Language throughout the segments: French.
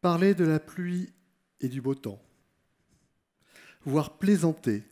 parler de la pluie et du beau temps, voire plaisanter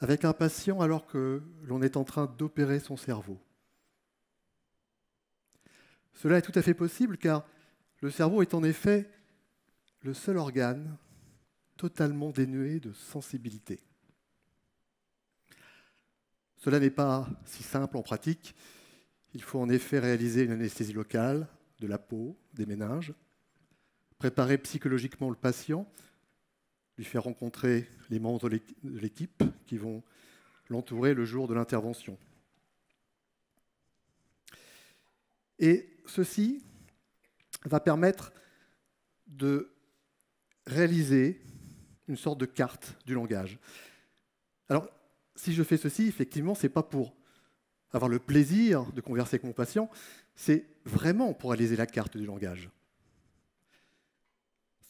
avec un patient alors que l'on est en train d'opérer son cerveau. Cela est tout à fait possible car le cerveau est en effet le seul organe totalement dénué de sensibilité. Cela n'est pas si simple en pratique, il faut en effet réaliser une anesthésie locale de la peau, des méninges, préparer psychologiquement le patient, lui faire rencontrer les membres de l'équipe qui vont l'entourer le jour de l'intervention. Et ceci va permettre de réaliser une sorte de carte du langage. Alors, si je fais ceci, effectivement, ce n'est pas pour avoir le plaisir de converser avec mon patient, c'est vraiment pour réaliser la carte du langage.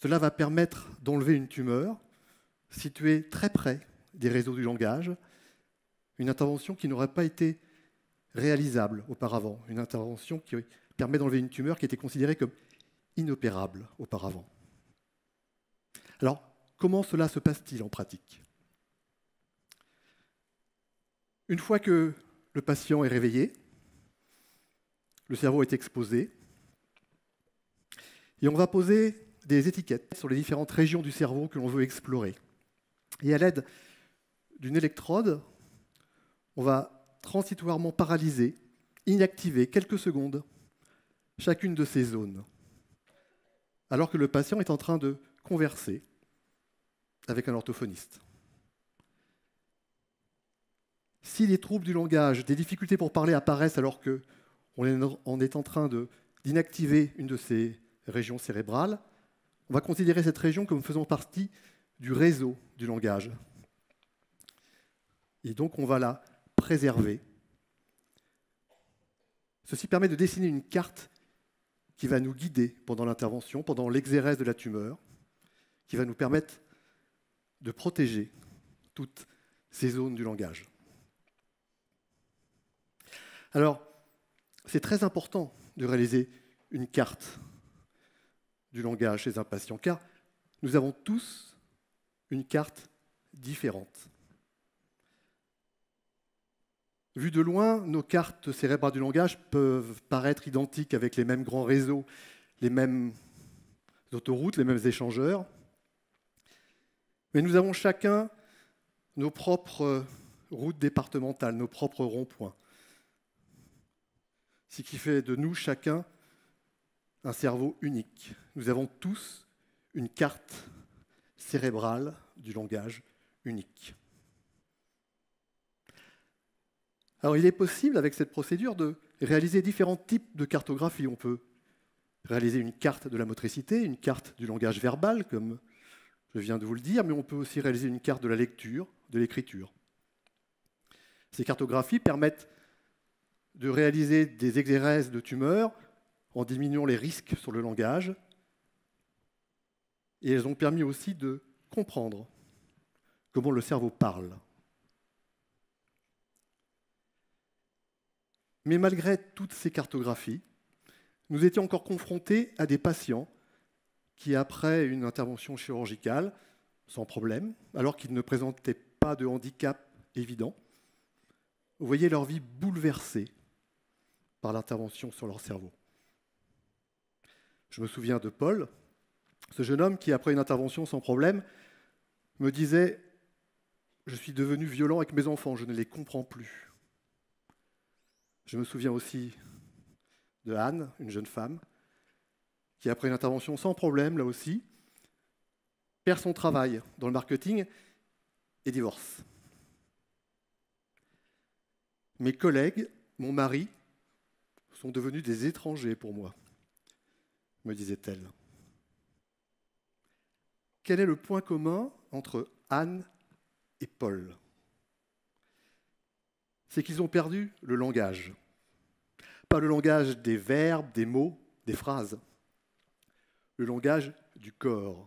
Cela va permettre d'enlever une tumeur située très près des réseaux du langage, une intervention qui n'aurait pas été réalisable auparavant, une intervention qui permet d'enlever une tumeur qui était considérée comme inopérable auparavant. Alors, comment cela se passe-t-il en pratique Une fois que le patient est réveillé, le cerveau est exposé, et on va poser des étiquettes sur les différentes régions du cerveau que l'on veut explorer. Et à l'aide d'une électrode, on va transitoirement paralyser, inactiver quelques secondes chacune de ces zones, alors que le patient est en train de converser avec un orthophoniste. Si des troubles du langage, des difficultés pour parler apparaissent alors que on est en train d'inactiver une de ces régions cérébrales, on va considérer cette région comme faisant partie du réseau du langage. Et donc on va la préserver. Ceci permet de dessiner une carte qui va nous guider pendant l'intervention, pendant l'exérèse de la tumeur, qui va nous permettre de protéger toutes ces zones du langage. Alors, c'est très important de réaliser une carte du langage chez un patient, car nous avons tous une carte différente. Vu de loin, nos cartes cérébrales du langage peuvent paraître identiques avec les mêmes grands réseaux, les mêmes autoroutes, les mêmes échangeurs. Mais nous avons chacun nos propres routes départementales, nos propres ronds-points ce qui fait de nous chacun un cerveau unique. Nous avons tous une carte cérébrale du langage unique. Alors il est possible avec cette procédure de réaliser différents types de cartographies. On peut réaliser une carte de la motricité, une carte du langage verbal, comme je viens de vous le dire, mais on peut aussi réaliser une carte de la lecture, de l'écriture. Ces cartographies permettent de réaliser des exérèses de tumeurs en diminuant les risques sur le langage. Et elles ont permis aussi de comprendre comment le cerveau parle. Mais malgré toutes ces cartographies, nous étions encore confrontés à des patients qui, après une intervention chirurgicale, sans problème, alors qu'ils ne présentaient pas de handicap évident, voyaient leur vie bouleversée par l'intervention sur leur cerveau. Je me souviens de Paul, ce jeune homme qui, après une intervention sans problème, me disait Je suis devenu violent avec mes enfants, je ne les comprends plus. Je me souviens aussi de Anne, une jeune femme, qui, après une intervention sans problème, là aussi, perd son travail dans le marketing et divorce. Mes collègues, mon mari, sont devenus des étrangers pour moi, me disait-elle. Quel est le point commun entre Anne et Paul C'est qu'ils ont perdu le langage. Pas le langage des verbes, des mots, des phrases. Le langage du corps.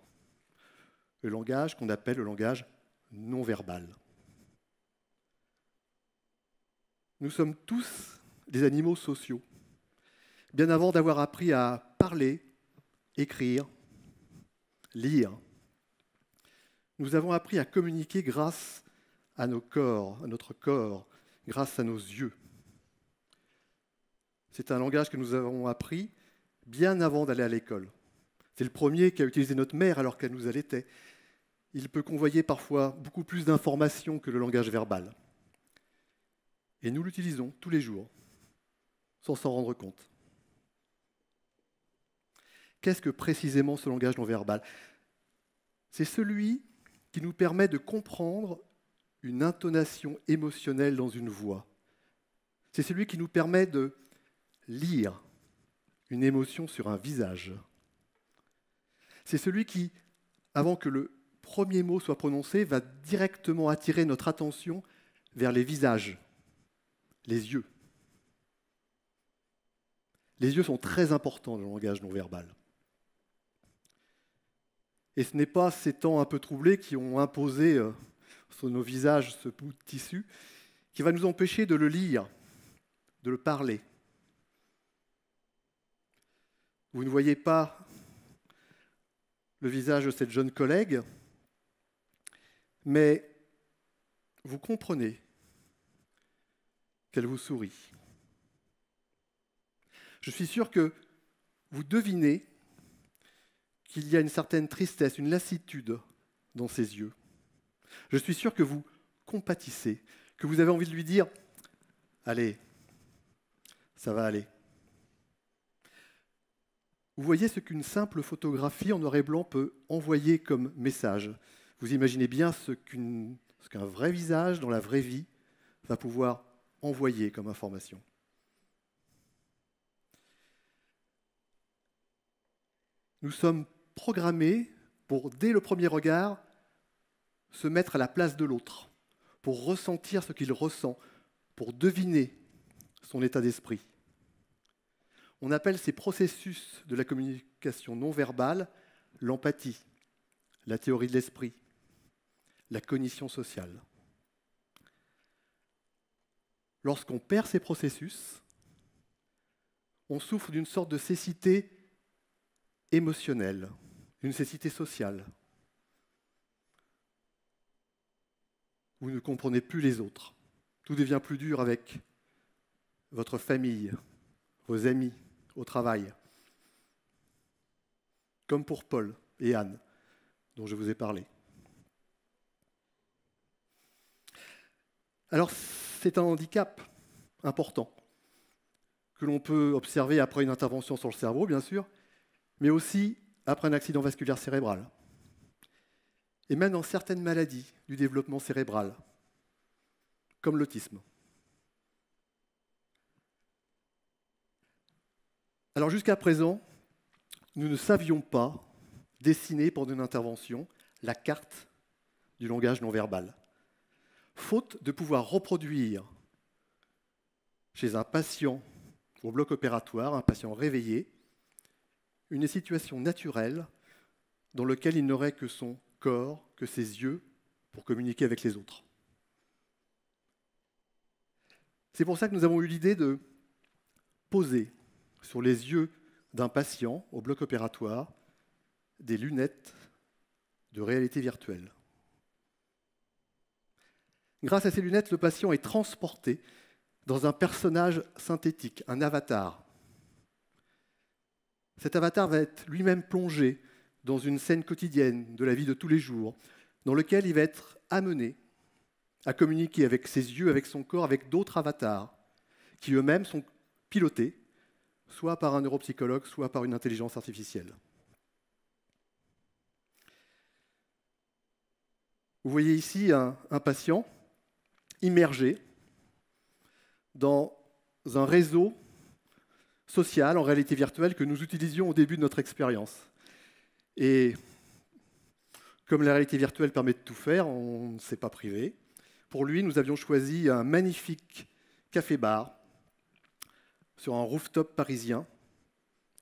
Le langage qu'on appelle le langage non verbal. Nous sommes tous des animaux sociaux bien avant d'avoir appris à parler, écrire, lire. Nous avons appris à communiquer grâce à nos corps, à notre corps, grâce à nos yeux. C'est un langage que nous avons appris bien avant d'aller à l'école. C'est le premier qu'a utilisé notre mère alors qu'elle nous allaitait. Il peut convoyer parfois beaucoup plus d'informations que le langage verbal. Et nous l'utilisons tous les jours, sans s'en rendre compte. Qu'est-ce que précisément ce langage non verbal C'est celui qui nous permet de comprendre une intonation émotionnelle dans une voix. C'est celui qui nous permet de lire une émotion sur un visage. C'est celui qui, avant que le premier mot soit prononcé, va directement attirer notre attention vers les visages, les yeux. Les yeux sont très importants dans le langage non verbal. Et ce n'est pas ces temps un peu troublés qui ont imposé euh, sur nos visages ce bout de tissu qui va nous empêcher de le lire, de le parler. Vous ne voyez pas le visage de cette jeune collègue, mais vous comprenez qu'elle vous sourit. Je suis sûr que vous devinez qu'il y a une certaine tristesse, une lassitude dans ses yeux. Je suis sûr que vous compatissez, que vous avez envie de lui dire, allez, ça va aller. Vous voyez ce qu'une simple photographie en noir et blanc peut envoyer comme message. Vous imaginez bien ce qu'un vrai visage dans la vraie vie va pouvoir envoyer comme information. Nous sommes programmé pour, dès le premier regard, se mettre à la place de l'autre, pour ressentir ce qu'il ressent, pour deviner son état d'esprit. On appelle ces processus de la communication non verbale l'empathie, la théorie de l'esprit, la cognition sociale. Lorsqu'on perd ces processus, on souffre d'une sorte de cécité émotionnelle une cécité sociale. Vous ne comprenez plus les autres. Tout devient plus dur avec votre famille, vos amis, au travail. Comme pour Paul et Anne, dont je vous ai parlé. Alors c'est un handicap important que l'on peut observer après une intervention sur le cerveau, bien sûr, mais aussi après un accident vasculaire cérébral, et même dans certaines maladies du développement cérébral, comme l'autisme. Alors jusqu'à présent, nous ne savions pas dessiner pour une intervention la carte du langage non verbal, faute de pouvoir reproduire chez un patient au bloc opératoire, un patient réveillé, une situation naturelle dans laquelle il n'aurait que son corps, que ses yeux pour communiquer avec les autres. C'est pour ça que nous avons eu l'idée de poser sur les yeux d'un patient au bloc opératoire des lunettes de réalité virtuelle. Grâce à ces lunettes, le patient est transporté dans un personnage synthétique, un avatar, cet avatar va être lui-même plongé dans une scène quotidienne de la vie de tous les jours, dans lequel il va être amené à communiquer avec ses yeux, avec son corps, avec d'autres avatars, qui eux-mêmes sont pilotés, soit par un neuropsychologue, soit par une intelligence artificielle. Vous voyez ici un, un patient immergé dans un réseau sociale, en réalité virtuelle, que nous utilisions au début de notre expérience. Et comme la réalité virtuelle permet de tout faire, on ne s'est pas privé. Pour lui, nous avions choisi un magnifique café-bar sur un rooftop parisien,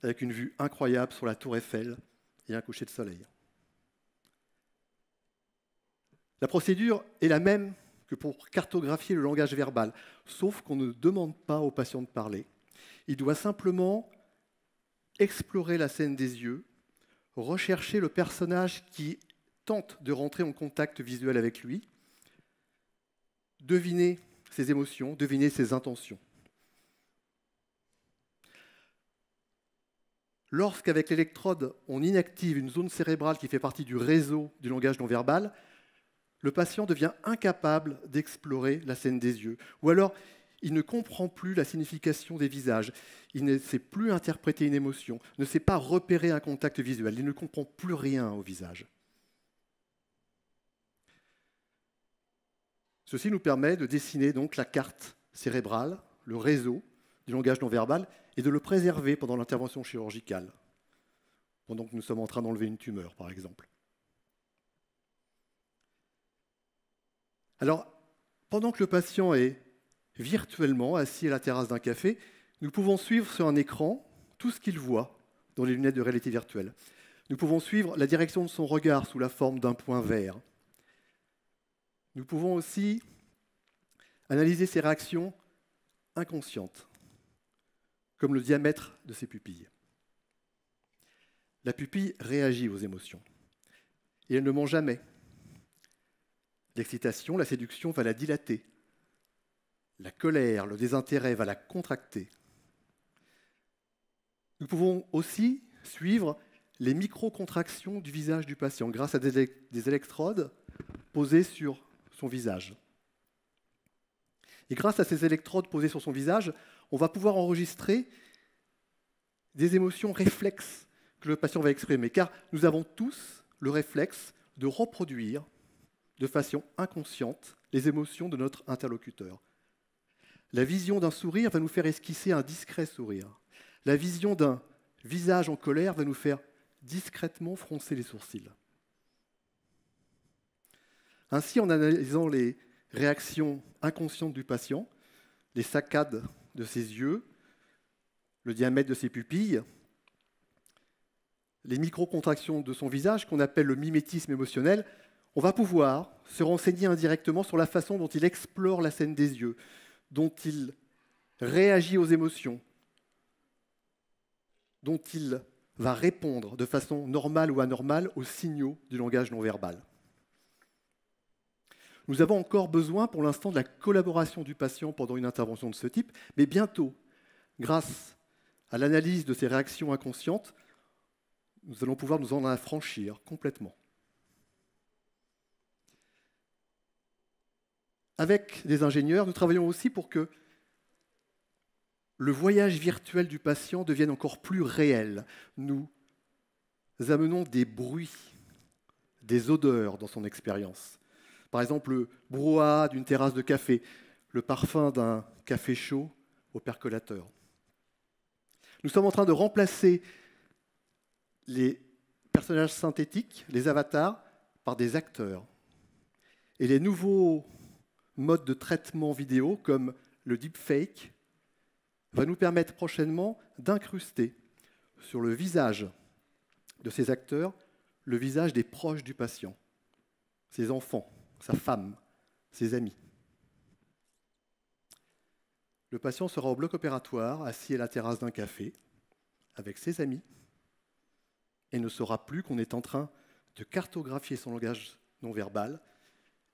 avec une vue incroyable sur la tour Eiffel et un coucher de soleil. La procédure est la même que pour cartographier le langage verbal, sauf qu'on ne demande pas aux patients de parler, il doit simplement explorer la scène des yeux, rechercher le personnage qui tente de rentrer en contact visuel avec lui, deviner ses émotions, deviner ses intentions. Lorsqu'avec l'électrode, on inactive une zone cérébrale qui fait partie du réseau du langage non verbal, le patient devient incapable d'explorer la scène des yeux. Ou alors, il ne comprend plus la signification des visages, il ne sait plus interpréter une émotion, ne sait pas repérer un contact visuel, il ne comprend plus rien au visage. Ceci nous permet de dessiner donc la carte cérébrale, le réseau du langage non verbal et de le préserver pendant l'intervention chirurgicale, pendant que nous sommes en train d'enlever une tumeur par exemple. Alors, pendant que le patient est virtuellement, assis à la terrasse d'un café, nous pouvons suivre sur un écran tout ce qu'il voit dans les lunettes de réalité virtuelle. Nous pouvons suivre la direction de son regard sous la forme d'un point vert. Nous pouvons aussi analyser ses réactions inconscientes, comme le diamètre de ses pupilles. La pupille réagit aux émotions, et elle ne ment jamais. L'excitation, la séduction va la dilater, la colère, le désintérêt va la contracter. Nous pouvons aussi suivre les micro-contractions du visage du patient grâce à des, électrodes posées sur son visage. Et grâce à ces électrodes posées sur son visage, on va pouvoir enregistrer des émotions réflexes que le patient va exprimer, car nous avons tous le réflexe de reproduire de façon inconsciente les émotions de notre interlocuteur. La vision d'un sourire va nous faire esquisser un discret sourire. La vision d'un visage en colère va nous faire discrètement froncer les sourcils. Ainsi, en analysant les réactions inconscientes du patient, les saccades de ses yeux, le diamètre de ses pupilles, les micro-contractions de son visage, qu'on appelle le mimétisme émotionnel, on va pouvoir se renseigner indirectement sur la façon dont il explore la scène des yeux, dont il réagit aux émotions, dont il va répondre de façon normale ou anormale aux signaux du langage non verbal. Nous avons encore besoin pour l'instant de la collaboration du patient pendant une intervention de ce type, mais bientôt, grâce à l'analyse de ses réactions inconscientes, nous allons pouvoir nous en affranchir complètement. avec des ingénieurs, nous travaillons aussi pour que le voyage virtuel du patient devienne encore plus réel. Nous amenons des bruits, des odeurs dans son expérience. Par exemple, le brouhaha d'une terrasse de café, le parfum d'un café chaud au percolateur. Nous sommes en train de remplacer les personnages synthétiques, les avatars, par des acteurs. Et les nouveaux mode de traitement vidéo comme le deepfake va nous permettre prochainement d'incruster sur le visage de ces acteurs le visage des proches du patient, ses enfants, sa femme, ses amis. Le patient sera au bloc opératoire, assis à la terrasse d'un café, avec ses amis, et ne saura plus qu'on est en train de cartographier son langage non verbal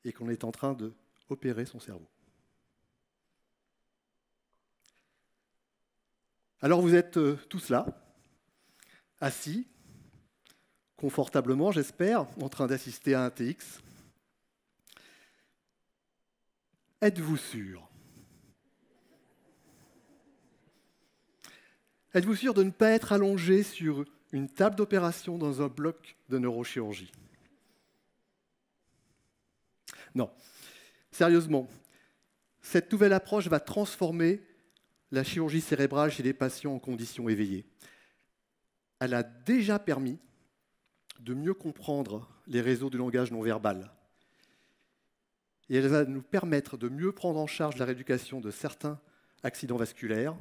et qu'on est en train de opérer son cerveau. Alors vous êtes euh, tous là, assis, confortablement j'espère, en train d'assister à un TX. Êtes-vous sûr Êtes-vous sûr de ne pas être allongé sur une table d'opération dans un bloc de neurochirurgie Non. Sérieusement, cette nouvelle approche va transformer la chirurgie cérébrale chez les patients en conditions éveillées. Elle a déjà permis de mieux comprendre les réseaux du langage non verbal. Et elle va nous permettre de mieux prendre en charge la rééducation de certains accidents vasculaires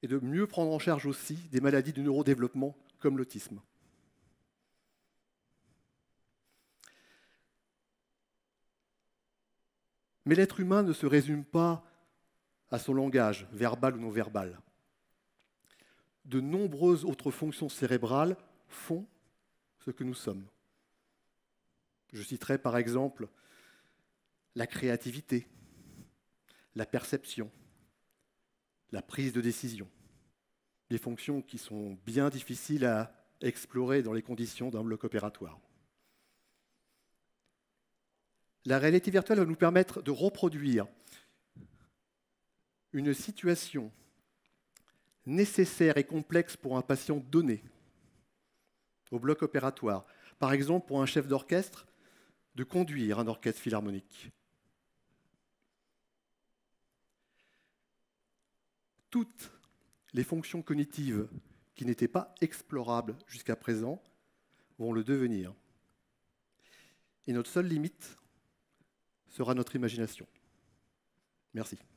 et de mieux prendre en charge aussi des maladies du neurodéveloppement comme l'autisme. Mais l'être humain ne se résume pas à son langage, verbal ou non verbal. De nombreuses autres fonctions cérébrales font ce que nous sommes. Je citerai par exemple la créativité, la perception, la prise de décision, des fonctions qui sont bien difficiles à explorer dans les conditions d'un bloc opératoire. La réalité virtuelle va nous permettre de reproduire une situation nécessaire et complexe pour un patient donné au bloc opératoire. Par exemple, pour un chef d'orchestre, de conduire un orchestre philharmonique. Toutes les fonctions cognitives qui n'étaient pas explorables jusqu'à présent vont le devenir. Et notre seule limite, sera notre imagination. Merci.